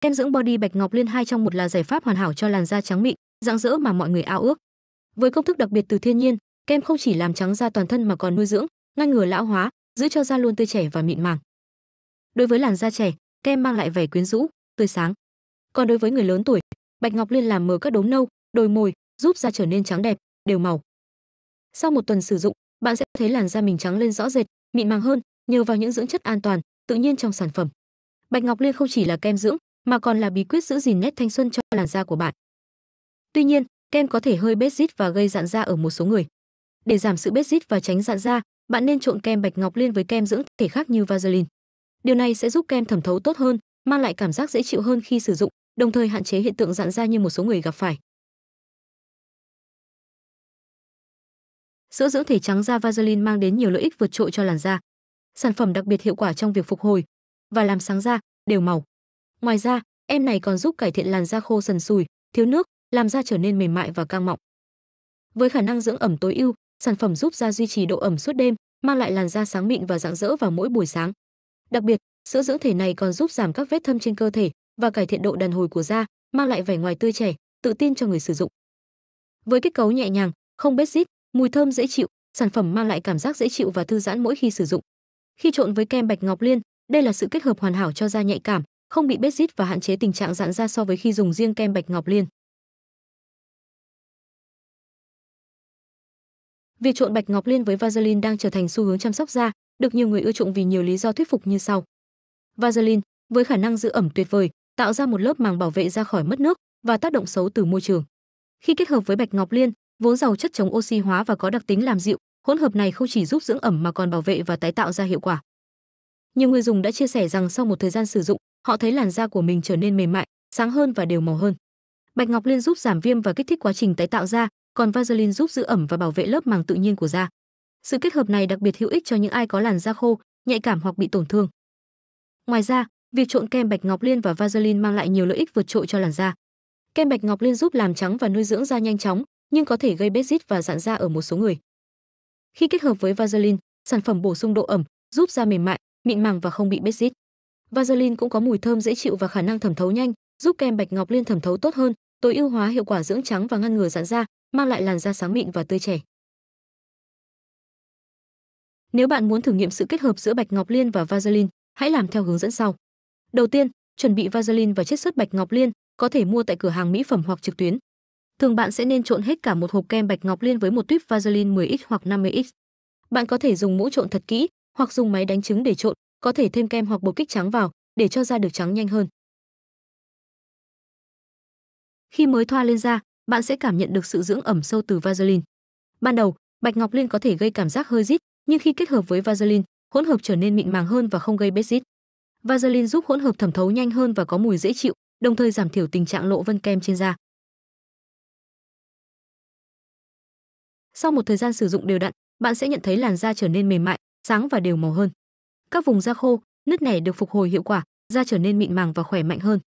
Kem dưỡng body bạch ngọc liên hai trong một là giải pháp hoàn hảo cho làn da trắng mịn, rạng rỡ mà mọi người ao ước. Với công thức đặc biệt từ thiên nhiên, kem không chỉ làm trắng da toàn thân mà còn nuôi dưỡng, ngăn ngừa lão hóa, giữ cho da luôn tươi trẻ và mịn màng. Đối với làn da trẻ, kem mang lại vẻ quyến rũ, tươi sáng. Còn đối với người lớn tuổi, bạch ngọc liên làm mờ các đốm nâu, đồi mồi, giúp da trở nên trắng đẹp, đều màu. Sau một tuần sử dụng, bạn sẽ thấy làn da mình trắng lên rõ rệt, mịn màng hơn nhờ vào những dưỡng chất an toàn, tự nhiên trong sản phẩm. Bạch ngọc liên không chỉ là kem dưỡng mà còn là bí quyết giữ gìn nét thanh xuân cho làn da của bạn. Tuy nhiên, kem có thể hơi bết rít và gây dạn da ở một số người. Để giảm sự bết rít và tránh dạn da, bạn nên trộn kem bạch ngọc liên với kem dưỡng thể khác như Vaseline. Điều này sẽ giúp kem thẩm thấu tốt hơn, mang lại cảm giác dễ chịu hơn khi sử dụng, đồng thời hạn chế hiện tượng dạn da như một số người gặp phải. Sữa dưỡng thể trắng da Vaseline mang đến nhiều lợi ích vượt trội cho làn da. Sản phẩm đặc biệt hiệu quả trong việc phục hồi và làm sáng da, đều màu. Ngoài ra, em này còn giúp cải thiện làn da khô sần sùi, thiếu nước, làm da trở nên mềm mại và căng mọng. Với khả năng dưỡng ẩm tối ưu, sản phẩm giúp da duy trì độ ẩm suốt đêm, mang lại làn da sáng mịn và rạng rỡ vào mỗi buổi sáng. Đặc biệt, sữa dưỡng thể này còn giúp giảm các vết thâm trên cơ thể và cải thiện độ đàn hồi của da, mang lại vẻ ngoài tươi trẻ, tự tin cho người sử dụng. Với kết cấu nhẹ nhàng, không bết dít mùi thơm dễ chịu, sản phẩm mang lại cảm giác dễ chịu và thư giãn mỗi khi sử dụng. Khi trộn với kem bạch ngọc liên, đây là sự kết hợp hoàn hảo cho da nhạy cảm, không bị bết rít và hạn chế tình trạng giãn da so với khi dùng riêng kem bạch ngọc liên. Việc trộn bạch ngọc liên với Vaseline đang trở thành xu hướng chăm sóc da, được nhiều người ưa chuộng vì nhiều lý do thuyết phục như sau. Vaseline, với khả năng giữ ẩm tuyệt vời, tạo ra một lớp màng bảo vệ da khỏi mất nước và tác động xấu từ môi trường. Khi kết hợp với bạch ngọc liên, vốn giàu chất chống oxy hóa và có đặc tính làm dịu, hỗn hợp này không chỉ giúp dưỡng ẩm mà còn bảo vệ và tái tạo da hiệu quả. Nhiều người dùng đã chia sẻ rằng sau một thời gian sử dụng, họ thấy làn da của mình trở nên mềm mại, sáng hơn và đều màu hơn. Bạch Ngọc Liên giúp giảm viêm và kích thích quá trình tái tạo da, còn Vaseline giúp giữ ẩm và bảo vệ lớp màng tự nhiên của da. Sự kết hợp này đặc biệt hữu ích cho những ai có làn da khô, nhạy cảm hoặc bị tổn thương. Ngoài ra, việc trộn kem Bạch Ngọc Liên và Vaseline mang lại nhiều lợi ích vượt trội cho làn da. Kem Bạch Ngọc Liên giúp làm trắng và nuôi dưỡng da nhanh chóng, nhưng có thể gây bết và giãn da ở một số người. Khi kết hợp với Vaseline, sản phẩm bổ sung độ ẩm, giúp da mềm mại, mịn màng và không bị bết Vaseline cũng có mùi thơm dễ chịu và khả năng thẩm thấu nhanh, giúp kem bạch ngọc liên thẩm thấu tốt hơn, tối ưu hóa hiệu quả dưỡng trắng và ngăn ngừa giãn da, mang lại làn da sáng mịn và tươi trẻ. Nếu bạn muốn thử nghiệm sự kết hợp giữa bạch ngọc liên và Vaseline, hãy làm theo hướng dẫn sau. Đầu tiên, chuẩn bị Vaseline và chiết xuất bạch ngọc liên, có thể mua tại cửa hàng mỹ phẩm hoặc trực tuyến. Thường bạn sẽ nên trộn hết cả một hộp kem bạch ngọc liên với một tuýp Vaseline 10x hoặc 50x. Bạn có thể dùng mũ trộn thật kỹ hoặc dùng máy đánh trứng để trộn, có thể thêm kem hoặc bột kích trắng vào để cho da được trắng nhanh hơn. Khi mới thoa lên da, bạn sẽ cảm nhận được sự dưỡng ẩm sâu từ Vaseline. Ban đầu, bạch ngọc liên có thể gây cảm giác hơi rít, nhưng khi kết hợp với Vaseline, hỗn hợp trở nên mịn màng hơn và không gây bết rít. Vaseline giúp hỗn hợp thẩm thấu nhanh hơn và có mùi dễ chịu, đồng thời giảm thiểu tình trạng lộ vân kem trên da. Sau một thời gian sử dụng đều đặn, bạn sẽ nhận thấy làn da trở nên mềm mại, sáng và đều màu hơn các vùng da khô, nứt nẻ được phục hồi hiệu quả, da trở nên mịn màng và khỏe mạnh hơn.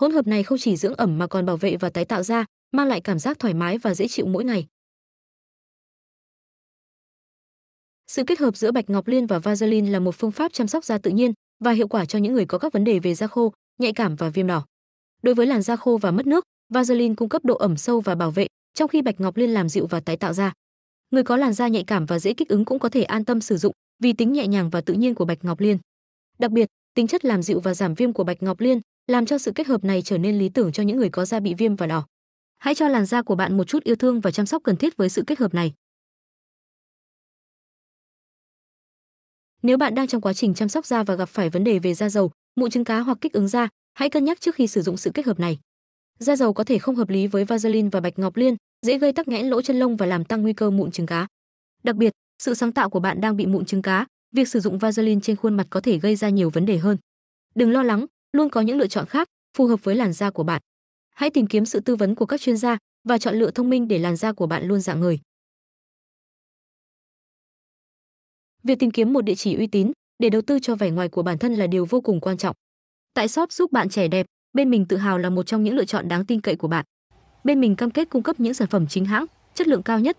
Hỗn hợp này không chỉ dưỡng ẩm mà còn bảo vệ và tái tạo da, mang lại cảm giác thoải mái và dễ chịu mỗi ngày. Sự kết hợp giữa bạch ngọc liên và vaseline là một phương pháp chăm sóc da tự nhiên và hiệu quả cho những người có các vấn đề về da khô, nhạy cảm và viêm đỏ. Đối với làn da khô và mất nước, vaseline cung cấp độ ẩm sâu và bảo vệ, trong khi bạch ngọc liên làm dịu và tái tạo da. Người có làn da nhạy cảm và dễ kích ứng cũng có thể an tâm sử dụng vì tính nhẹ nhàng và tự nhiên của bạch ngọc liên. Đặc biệt, tính chất làm dịu và giảm viêm của bạch ngọc liên làm cho sự kết hợp này trở nên lý tưởng cho những người có da bị viêm và đỏ. Hãy cho làn da của bạn một chút yêu thương và chăm sóc cần thiết với sự kết hợp này. Nếu bạn đang trong quá trình chăm sóc da và gặp phải vấn đề về da dầu, mụn trứng cá hoặc kích ứng da, hãy cân nhắc trước khi sử dụng sự kết hợp này. Da dầu có thể không hợp lý với Vaseline và Bạch Ngọc Liên, dễ gây tắc nghẽn lỗ chân lông và làm tăng nguy cơ mụn trứng cá. Đặc biệt, sự sáng tạo của bạn đang bị mụn trứng cá việc sử dụng vaseline trên khuôn mặt có thể gây ra nhiều vấn đề hơn đừng lo lắng luôn có những lựa chọn khác phù hợp với làn da của bạn hãy tìm kiếm sự tư vấn của các chuyên gia và chọn lựa thông minh để làn da của bạn luôn dạng người việc tìm kiếm một địa chỉ uy tín để đầu tư cho vẻ ngoài của bản thân là điều vô cùng quan trọng tại shop giúp bạn trẻ đẹp bên mình tự hào là một trong những lựa chọn đáng tin cậy của bạn bên mình cam kết cung cấp những sản phẩm chính hãng chất lượng cao nhất